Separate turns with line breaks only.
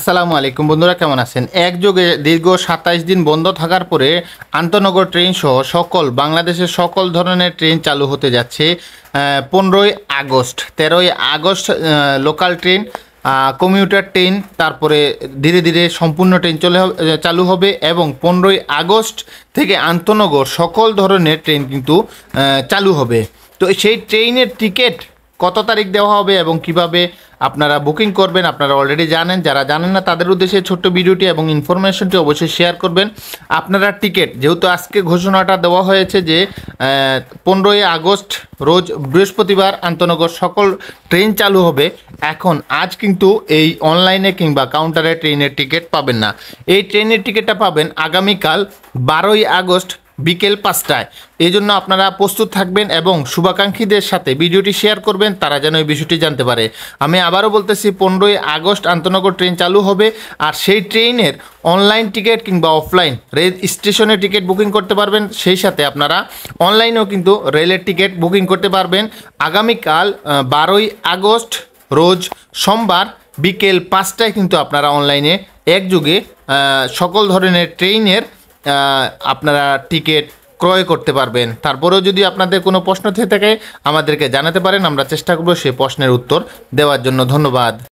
আসসালামু আলাইকুম বন্ধুরা কেমন আছেন একযোগে দীর্ঘ সাতাইশ দিন বন্ধ থাকার পরে আন্তনগর ট্রেন সহ সকল বাংলাদেশের সকল ধরনের ট্রেন চালু হতে যাচ্ছে পনেরোই আগস্ট তেরোই August local train commuter train তারপরে ধীরে ধীরে সম্পূর্ণ ট্রেন চলে চালু হবে এবং পনেরোই আগস্ট থেকে আন্তনগর সকল ধরনের ট্রেন কিন্তু চালু হবে তো সেই ট্রেনের টিকিট কত তারিখ দেওয়া হবে এবং কিভাবে আপনারা বুকিং করবেন আপনারা অলরেডি জানেন যারা জানেন না তাদের উদ্দেশ্যে ছোট্ট ভিডিওটি এবং ইনফরমেশনটি অবশ্যই শেয়ার করবেন আপনারা টিকিট যেহেতু আজকে ঘোষণাটা দেওয়া হয়েছে যে পনেরোই আগস্ট রোজ বৃহস্পতিবার আন্তনগর সকল ট্রেন চালু হবে এখন আজ কিন্তু এই অনলাইনে কিংবা কাউন্টারে ট্রেনের টিকিট পাবেন না এই ট্রেনের টিকিটটা পাবেন আগামীকাল বারোই আগস্ট বিকেল পাঁচটায় এই জন্য আপনারা প্রস্তুত থাকবেন এবং শুভাকাঙ্ক্ষীদের সাথে ভিডিওটি শেয়ার করবেন তারা যেন এই বিষয়টি জানতে পারে আমি আবারও বলতেছি পনেরোই আগস্ট আন্তনগর ট্রেন চালু হবে আর সেই ট্রেনের অনলাইন টিকিট কিংবা অফলাইন রেল স্টেশনে টিকিট বুকিং করতে পারবেন সেই সাথে আপনারা অনলাইনেও কিন্তু রেলের টিকিট বুকিং করতে পারবেন আগামীকাল বারোই আগস্ট রোজ সোমবার বিকেল পাঁচটায় কিন্তু আপনারা অনলাইনে একযোগে সকল ধরনের ট্রেনের আপনারা টিকিট ক্রয় করতে পারবেন তারপরেও যদি আপনাদের কোনো প্রশ্ন থেকে থাকে আমাদেরকে জানাতে পারেন আমরা চেষ্টা করব সেই প্রশ্নের উত্তর দেওয়ার জন্য ধন্যবাদ